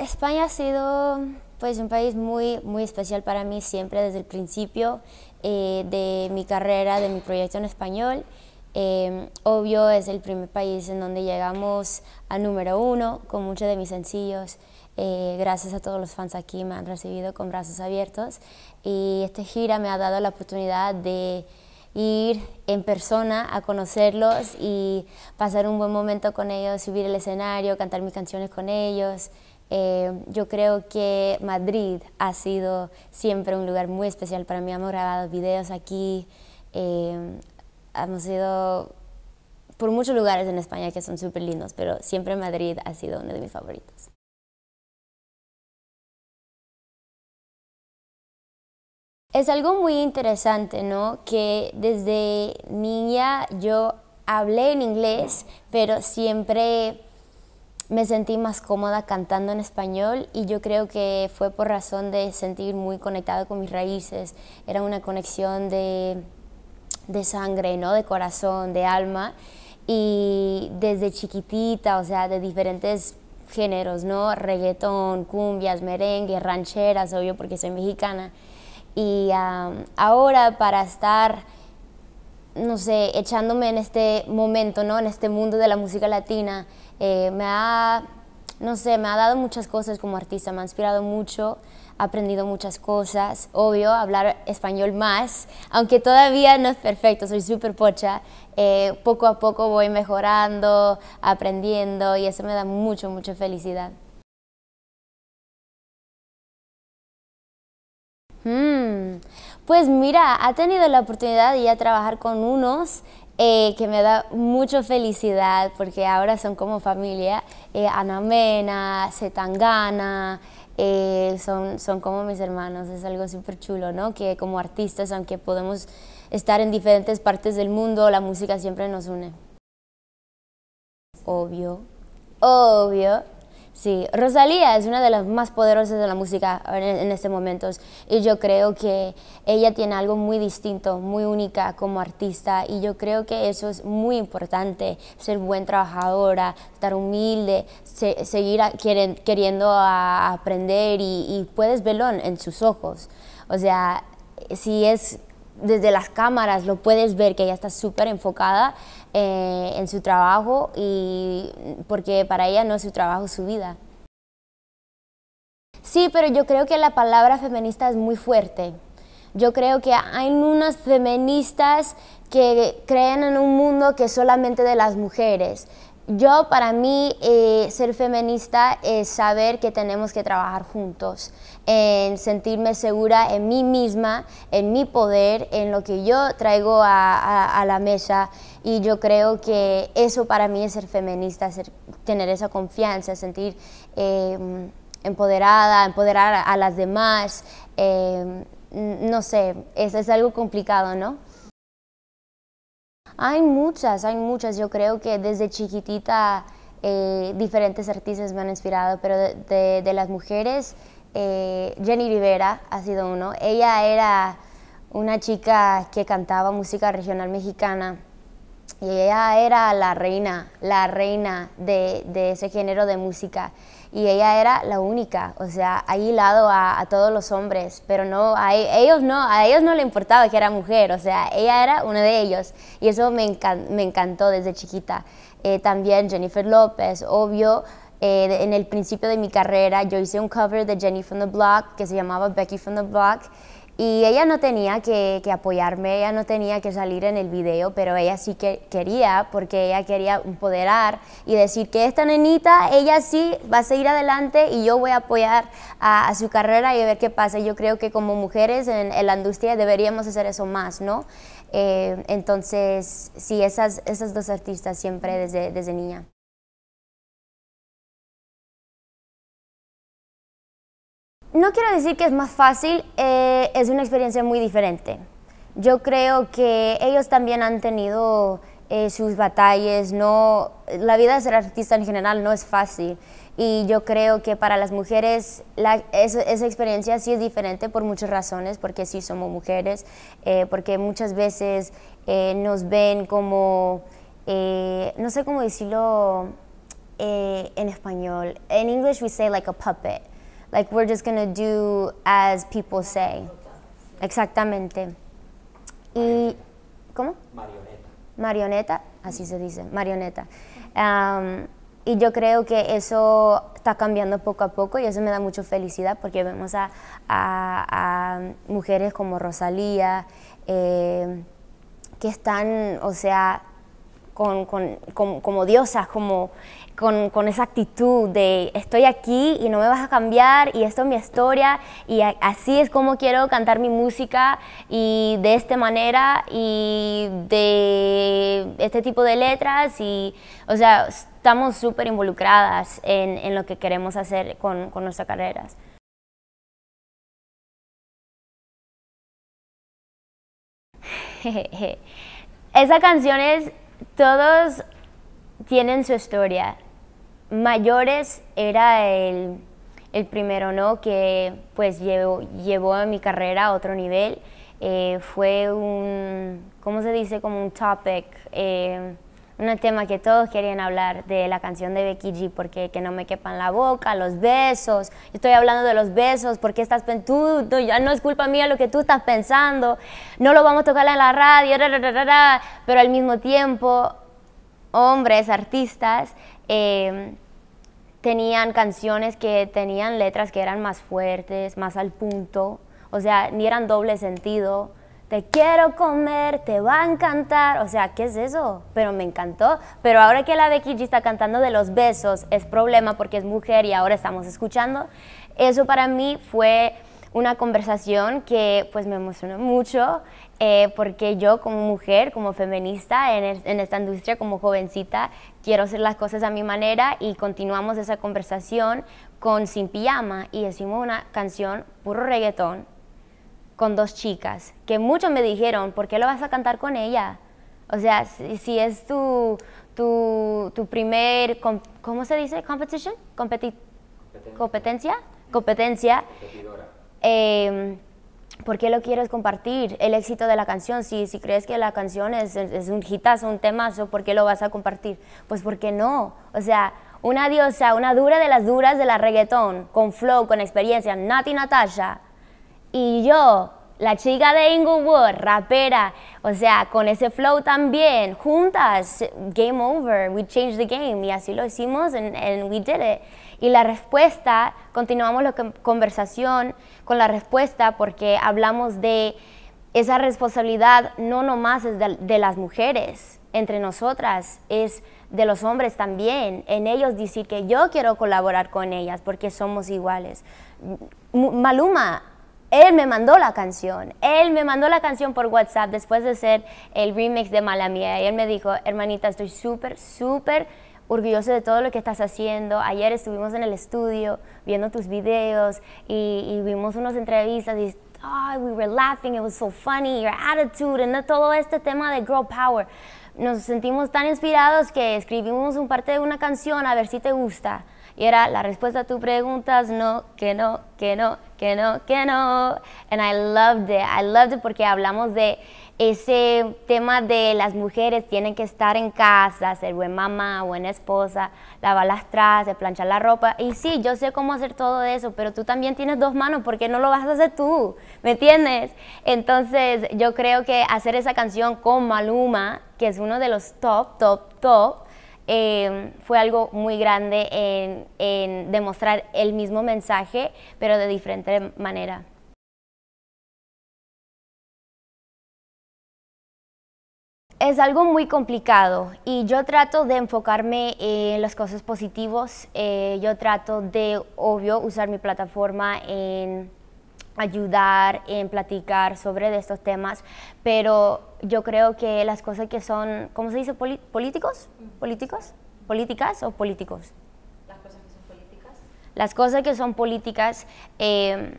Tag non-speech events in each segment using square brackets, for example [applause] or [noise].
España ha sido pues, un país muy, muy especial para mí siempre desde el principio eh, de mi carrera, de mi proyecto en español. Em, obvio es el primer país en donde llegamos al número uno con muchos de mis sencillos. Eh, gracias a todos los fans aquí me han recibido con brazos abiertos y esta gira me ha dado la oportunidad de ir en persona a conocerlos y pasar un buen momento con ellos, subir el escenario, cantar mis canciones con ellos. Eh, yo creo que Madrid ha sido siempre un lugar muy especial para mí. Hemos grabado videos aquí, eh, hemos ido por muchos lugares en España que son súper lindos, pero siempre Madrid ha sido uno de mis favoritos. Es algo muy interesante, ¿no? Que desde niña yo hablé en inglés, pero siempre me sentí más cómoda cantando en español y yo creo que fue por razón de sentir muy conectada con mis raíces. Era una conexión de, de sangre, ¿no? De corazón, de alma. Y desde chiquitita, o sea, de diferentes géneros, ¿no? Reggaetón, cumbias, merengue, rancheras, obvio, porque soy mexicana. Y ahora para estar, no sé, echándome en este momento, ¿no? En este mundo de la música latina, eh, me ha, no sé, me ha dado muchas cosas como artista, me ha inspirado mucho, he aprendido muchas cosas, obvio, hablar español más, aunque todavía no es perfecto, soy súper pocha, eh, poco a poco voy mejorando, aprendiendo y eso me da mucho, mucha felicidad. Hmm, pues mira, ha tenido la oportunidad de a trabajar con unos eh, que me da mucha felicidad porque ahora son como familia, eh, Anamena, Setangana, eh, son, son como mis hermanos, es algo súper chulo, ¿no? Que como artistas, aunque podemos estar en diferentes partes del mundo, la música siempre nos une. Obvio, obvio. Sí, Rosalía es una de las más poderosas de la música en, este momento y yo creo que ella tiene algo muy distinto, muy única como artista y yo creo que eso es muy importante, ser buen trabajadora, estar humilde, seguir queriendo aprender y, puedes verlo en, en sus ojos. O sea, si es desde las cámaras lo puedes ver que ella está súper enfocada eh, en su trabajo y porque para ella no es su trabajo, su vida. Sí, pero yo creo que la palabra feminista es muy fuerte. Yo creo que hay unas feministas que creen en un mundo que es solamente de las mujeres, yo, para mí, eh, ser feminista es saber que tenemos que trabajar juntos, en sentirme segura en mí misma, en mi poder, en lo que yo traigo a, la mesa. Y yo creo que eso para mí es ser feminista, tener esa confianza, sentir em, empoderada, empoderar a, las demás. Em, no sé, es algo complicado, ¿no? Hay muchas, hay muchas. Yo creo que desde chiquitita eh, diferentes artistas me han inspirado, pero de, las mujeres, eh, Jenny Rivera ha sido uno. Ella era una chica que cantaba música regional mexicana y ella era la reina, la reina de, ese género de música. Y ella era la única, o sea, ahí lado a, todos los hombres, pero no, a e, ellos no, a ellos no le importaba que era mujer, o sea, ella era una de ellos. Y eso me, encantó desde chiquita. Eh, también Jennifer López, obvio, eh, en el principio de mi carrera yo hice un cover de Jenny from the Block que se llamaba Becky from the Block y ella no tenía que, apoyarme, ella no tenía que salir en el video, pero ella sí que quería, porque ella quería empoderar y decir que esta nenita, ella sí va a seguir adelante y yo voy a apoyar a, su carrera y a ver qué pasa. Yo creo que como mujeres en, la industria deberíamos hacer eso más, ¿no? Eh, entonces, sí, esas, esas dos artistas siempre desde, desde niña. No quiero decir que es más fácil, eh, es una experiencia muy diferente. Yo creo que ellos también han tenido eh, sus batallas, no, la vida de ser artista en general no es fácil y yo creo que para las mujeres esa experiencia sí es diferente por muchas razones, porque sí somos mujeres, eh, porque muchas veces nos ven como, no sé cómo decirlo en español, en inglés we say like a puppet. Like we're just gonna do as people say. Exactamente. Y ¿cómo? Marioneta. Marioneta, así se dice, marioneta. y yo creo que eso está cambiando poco a poco y eso me da mucha felicidad porque vemos a, a, mujeres como Rosalía, eh, que están, o sea, como diosas, con, esa actitud de estoy aquí y no me vas a cambiar y esto es mi historia y así es como quiero cantar mi música y de esta manera y de este tipo de letras y o sea estamos súper involucradas en, lo que queremos hacer con, con nuestras carreras. [laughs] Esa canción es todos tienen su historia. Mayores era el, primero, ¿no? Que pues llevó, a mi carrera a otro nivel. Eh, fue un, ¿cómo se dice? Como un topic. Eh, un tema que todos querían hablar de la canción de Becky G, porque que no me quepan la boca, los besos, yo estoy hablando de los besos, porque estás tú, ya no es culpa mía lo que tú estás pensando, no lo vamos a tocar en la radio, pero al mismo tiempo, hombres, artistas, em, tenían canciones que tenían letras que eran más fuertes, más al punto, o sea, ni eran doble sentido, te quiero comer, te va a encantar. O sea, ¿qué es eso? Pero me encantó. Pero ahora que la Becky G está cantando de los besos, es problema porque es mujer y ahora estamos escuchando. Eso para mí fue una conversación que pues me emocionó mucho eh, porque yo como mujer, como feminista en, esta industria, como jovencita, quiero hacer las cosas a mi manera y continuamos esa conversación con Sin Pijama y hicimos una canción puro reggaetón con dos chicas, que muchos me dijeron, ¿por qué lo vas a cantar con ella? O sea, si, es tu, tu, tu primer, ¿cómo se dice? Competition? competencia. Competencia. Eh, ¿Por qué lo quieres compartir? El éxito de la canción. Si, si crees que la canción es, un hitazo, un temazo, ¿por qué lo vas a compartir? Pues porque no. O sea, una diosa, una dura de las duras de la reggaetón, con flow, con experiencia, Nati Natasha y yo, la chica de Inglewood, rapera, o sea, con ese flow también, juntas, game over, we changed the game, y así lo hicimos, and, and we did it. Y la respuesta, continuamos la conversación con la respuesta porque hablamos de esa responsabilidad no nomás es de las mujeres, entre nosotras, es de los hombres también, en ellos decir que yo quiero colaborar con ellas porque somos iguales. Maluma él me mandó la canción, él me mandó la canción por WhatsApp después de ser el remix de Mala Mía y él me dijo, hermanita, estoy súper, súper orgulloso de todo lo que estás haciendo. Ayer estuvimos en el estudio viendo tus videos y, vimos unas entrevistas y we were laughing, it was so funny, your attitude, and todo este tema de girl power. Nos sentimos tan inspirados que escribimos un parte de una canción a ver si te gusta. Y era la respuesta a tu pregunta no, que no, que no, que no, que no. And I loved it. I loved it porque hablamos de ese tema de las mujeres tienen que estar en casa, ser buena mamá, buena esposa, lavar las trazas, planchar la ropa. Y sí, yo sé cómo hacer todo eso, pero tú también tienes dos manos, ¿Por qué no lo vas a hacer tú? ¿Me entiendes? Entonces, yo creo que hacer esa canción con Maluma, que es uno de los top, top, top, Em, fue algo muy grande en, demostrar el mismo mensaje, pero de diferente manera. es algo muy complicado y yo trato de enfocarme en las cosas positivas. Eh, yo trato de, obvio, usar mi plataforma en ayudar en platicar sobre estos temas, pero yo creo que las cosas que son, ¿cómo se dice? ¿Políticos? ¿Políticos? ¿Políticas o políticos? Las cosas que son políticas. Las cosas que son políticas, em,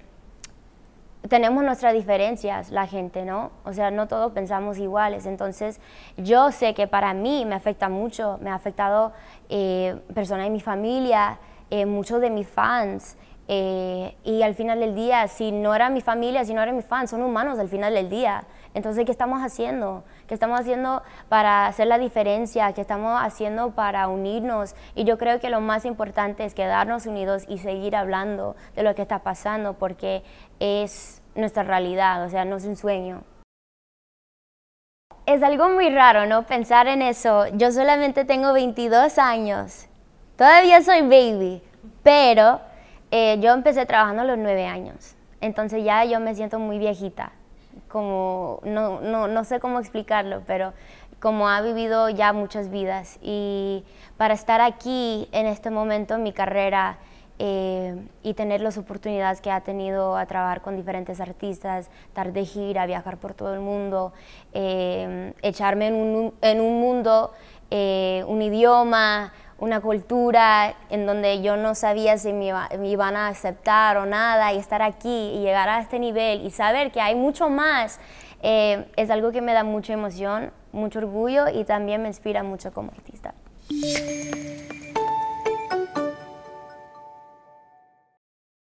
tenemos nuestras diferencias, la gente, ¿no? O sea, no todos pensamos iguales. Entonces, yo sé que para mí me afecta mucho, me ha afectado eh, personas de mi familia, eh, muchos de mis fans. Eh, y al final del día, si no era mi familia, si no era mi fan, son humanos al final del día. Entonces, ¿qué estamos haciendo? ¿Qué estamos haciendo para hacer la diferencia? ¿Qué estamos haciendo para unirnos? Y yo creo que lo más importante es quedarnos unidos y seguir hablando de lo que está pasando, porque es nuestra realidad, o sea, no es un sueño. Es algo muy raro, ¿no? Pensar en eso. Yo solamente tengo 22 años. Todavía soy baby, pero eh, yo empecé trabajando a los nueve años, entonces ya yo me siento muy viejita, como no, no, no sé cómo explicarlo, pero como ha vivido ya muchas vidas y para estar aquí en este momento en mi carrera eh, y tener las oportunidades que ha tenido a trabajar con diferentes artistas, estar de gira, viajar por todo el mundo, eh, echarme en un, en un mundo, un idioma, una cultura en donde yo no sabía si me, iban a aceptar o nada y estar aquí y llegar a este nivel y saber que hay mucho más eh, es algo que me da mucha emoción, mucho orgullo y también me inspira mucho como artista.